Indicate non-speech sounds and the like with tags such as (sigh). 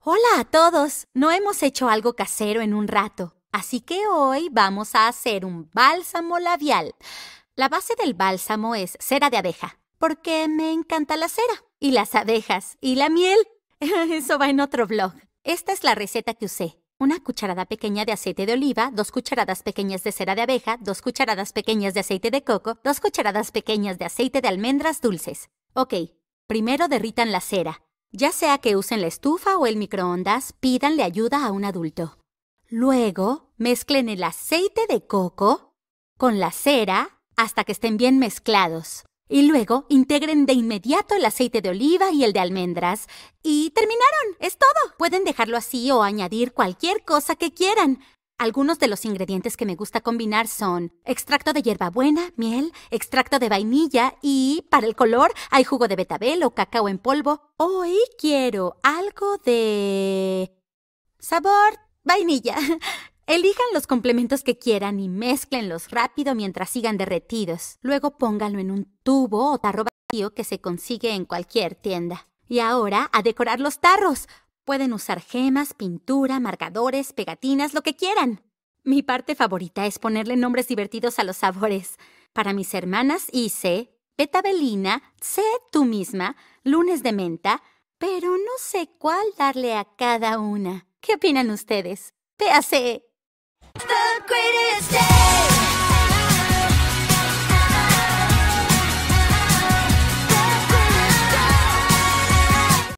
Hola a todos. No hemos hecho algo casero en un rato, así que hoy vamos a hacer un bálsamo labial. La base del bálsamo es cera de abeja, porque me encanta la cera, y las abejas, y la miel. (laughs) Eso va en otro blog. Esta es la receta que usé. Una cucharada pequeña de aceite de oliva, dos cucharadas pequeñas de cera de abeja, dos cucharadas pequeñas de aceite de coco, dos cucharadas pequeñas de aceite de almendras dulces. Ok, primero derritan la cera. Ya sea que usen la estufa o el microondas, pídanle ayuda a un adulto. Luego, mezclen el aceite de coco con la cera hasta que estén bien mezclados. Y luego integren de inmediato el aceite de oliva y el de almendras. Y terminaron, es todo. Pueden dejarlo así o añadir cualquier cosa que quieran. Algunos de los ingredientes que me gusta combinar son extracto de hierbabuena, miel, extracto de vainilla y, para el color, hay jugo de betabel o cacao en polvo. Hoy quiero algo de... sabor vainilla. (laughs) Elijan los complementos que quieran y mézclenlos rápido mientras sigan derretidos. Luego pónganlo en un tubo o tarro vacío que se consigue en cualquier tienda. Y ahora a decorar los tarros. Pueden usar gemas, pintura, marcadores, pegatinas, lo que quieran. Mi parte favorita es ponerle nombres divertidos a los sabores. Para mis hermanas hice petabelina, sé tú misma, lunes de menta, pero no sé cuál darle a cada una. ¿Qué opinan ustedes? ¡Péase!